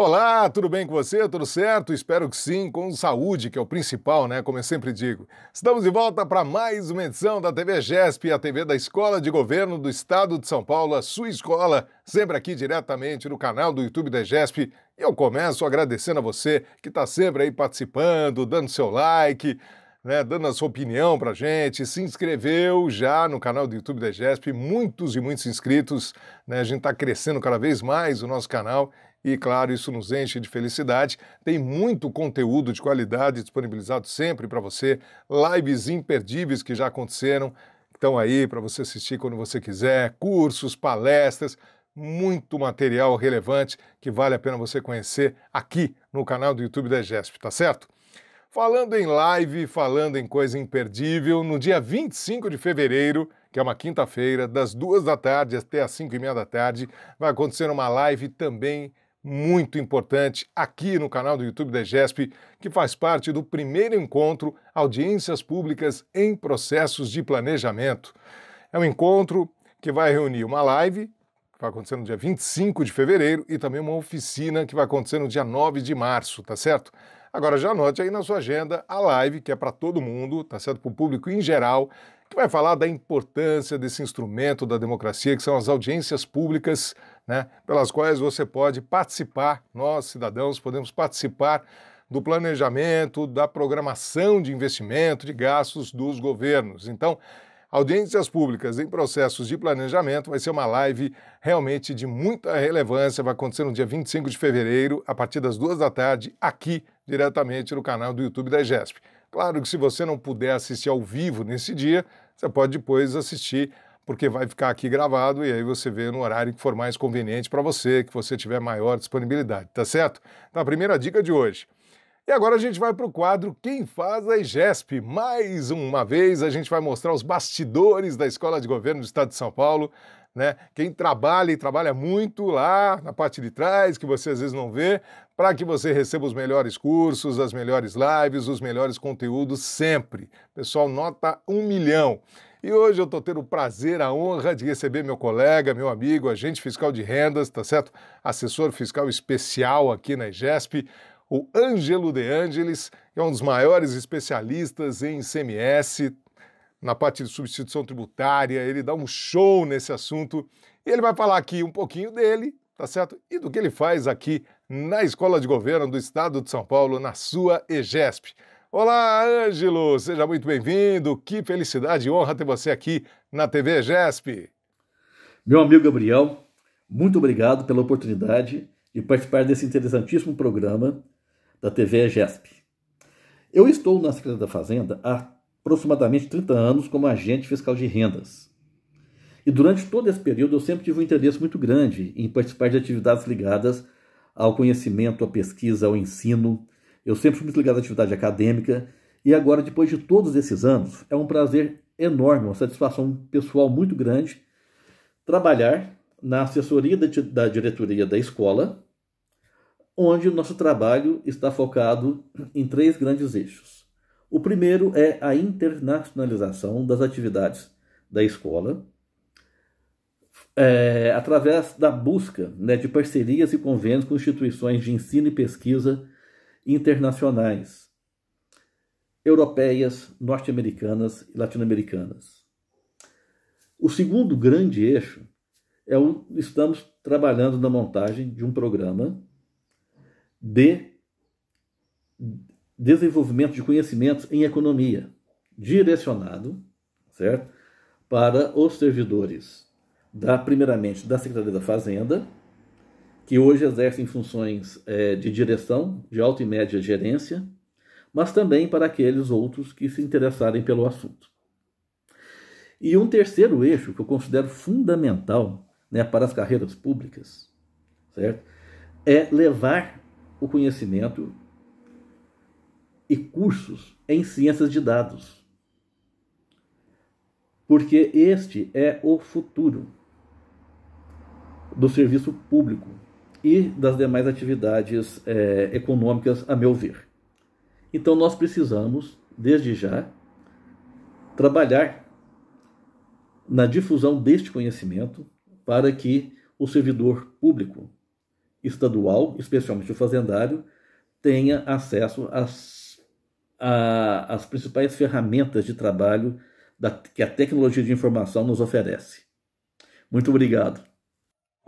Olá, tudo bem com você? Tudo certo? Espero que sim, com saúde, que é o principal, né? Como eu sempre digo. Estamos de volta para mais uma edição da TV GESP, a TV da Escola de Governo do Estado de São Paulo, a sua escola, sempre aqui diretamente no canal do YouTube da GESP. E eu começo agradecendo a você que está sempre aí participando, dando seu like. Né, dando a sua opinião a gente, se inscreveu já no canal do YouTube da GESP, muitos e muitos inscritos, né, a gente está crescendo cada vez mais o nosso canal e, claro, isso nos enche de felicidade. Tem muito conteúdo de qualidade disponibilizado sempre para você. Lives imperdíveis que já aconteceram, estão aí para você assistir quando você quiser. Cursos, palestras, muito material relevante que vale a pena você conhecer aqui no canal do YouTube da GESP, tá certo? Falando em live, falando em coisa imperdível, no dia 25 de fevereiro, que é uma quinta-feira, das duas da tarde até as cinco e meia da tarde, vai acontecer uma live também muito importante aqui no canal do YouTube da GESP, que faz parte do primeiro encontro Audiências Públicas em Processos de Planejamento. É um encontro que vai reunir uma live, que vai acontecer no dia 25 de fevereiro, e também uma oficina que vai acontecer no dia 9 de março, tá certo? Agora já anote aí na sua agenda a live, que é para todo mundo, tá certo? Para o público em geral, que vai falar da importância desse instrumento da democracia, que são as audiências públicas né, pelas quais você pode participar, nós cidadãos podemos participar do planejamento, da programação de investimento, de gastos dos governos. Então, audiências públicas em processos de planejamento vai ser uma live realmente de muita relevância. Vai acontecer no dia 25 de fevereiro, a partir das duas da tarde, aqui diretamente no canal do YouTube da GESP. Claro que se você não puder assistir ao vivo nesse dia, você pode depois assistir porque vai ficar aqui gravado e aí você vê no horário que for mais conveniente para você, que você tiver maior disponibilidade, tá certo? Então, a primeira dica de hoje. E agora a gente vai para o quadro Quem faz a IGESP. Mais uma vez a gente vai mostrar os bastidores da Escola de Governo do Estado de São Paulo, né? Quem trabalha e trabalha muito lá na parte de trás, que você às vezes não vê, para que você receba os melhores cursos, as melhores lives, os melhores conteúdos sempre. Pessoal, nota um milhão. E hoje eu estou tendo o prazer, a honra de receber meu colega, meu amigo, agente fiscal de rendas, tá certo? Assessor fiscal especial aqui na IGESP, o Ângelo De Angelis, que é um dos maiores especialistas em ICMS, na parte de substituição tributária. Ele dá um show nesse assunto. E ele vai falar aqui um pouquinho dele, tá certo? E do que ele faz aqui na Escola de Governo do Estado de São Paulo, na sua EGESP. Olá, Ângelo! Seja muito bem-vindo. Que felicidade e honra ter você aqui na TV GESP. Meu amigo Gabriel, muito obrigado pela oportunidade de participar desse interessantíssimo programa da TV GESP. Eu estou na Secretaria da Fazenda há aproximadamente 30 anos como agente fiscal de rendas. E durante todo esse período eu sempre tive um interesse muito grande em participar de atividades ligadas ao conhecimento, à pesquisa, ao ensino, eu sempre fui muito ligado à atividade acadêmica e agora, depois de todos esses anos, é um prazer enorme, uma satisfação pessoal muito grande trabalhar na assessoria da diretoria da escola, onde o nosso trabalho está focado em três grandes eixos. O primeiro é a internacionalização das atividades da escola, é, através da busca né, de parcerias e convênios com instituições de ensino e pesquisa internacionais, europeias, norte-americanas e latino-americanas. O segundo grande eixo é o estamos trabalhando na montagem de um programa de desenvolvimento de conhecimentos em economia, direcionado, certo? Para os servidores da primeiramente da Secretaria da Fazenda, que hoje exercem funções é, de direção, de alta e média gerência, mas também para aqueles outros que se interessarem pelo assunto. E um terceiro eixo que eu considero fundamental né, para as carreiras públicas, certo? É levar o conhecimento e cursos em ciências de dados. Porque este é o futuro do serviço público, e das demais atividades é, econômicas, a meu ver. Então, nós precisamos, desde já, trabalhar na difusão deste conhecimento para que o servidor público estadual, especialmente o fazendário, tenha acesso às, às principais ferramentas de trabalho da, que a tecnologia de informação nos oferece. Muito obrigado.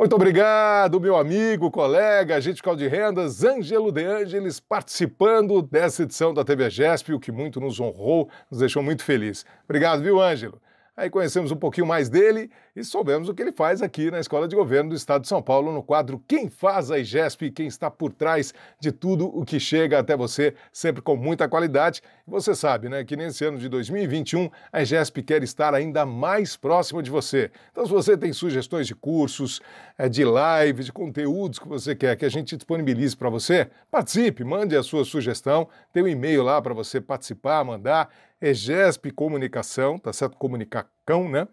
Muito obrigado, meu amigo, colega, agente de rendas, Ângelo De Angelis, participando dessa edição da TV GESP, o que muito nos honrou, nos deixou muito feliz. Obrigado, viu, Ângelo? Aí conhecemos um pouquinho mais dele e soubemos o que ele faz aqui na Escola de Governo do Estado de São Paulo, no quadro Quem Faz a IGESP e quem está por trás de tudo o que chega até você, sempre com muita qualidade. você sabe, né, que nesse ano de 2021 a IGESP quer estar ainda mais próxima de você. Então, se você tem sugestões de cursos, eh, de lives, de conteúdos que você quer que a gente disponibilize para você, participe, mande a sua sugestão, tem um e-mail lá para você participar, mandar. EGESP é Comunicação, tá certo? Comunicar cão, né?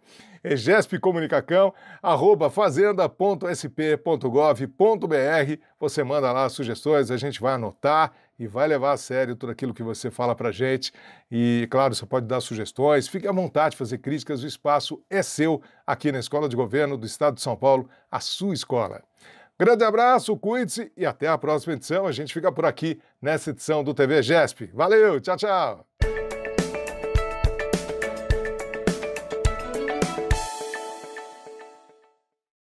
É GESP Comunicacão, arroba fazenda.sp.gov.br. Você manda lá sugestões, a gente vai anotar e vai levar a sério tudo aquilo que você fala pra gente. E, claro, você pode dar sugestões, fique à vontade de fazer críticas, o espaço é seu aqui na Escola de Governo do Estado de São Paulo, a sua escola. Grande abraço, cuide-se e até a próxima edição. A gente fica por aqui nessa edição do TV GESP. Valeu, tchau, tchau!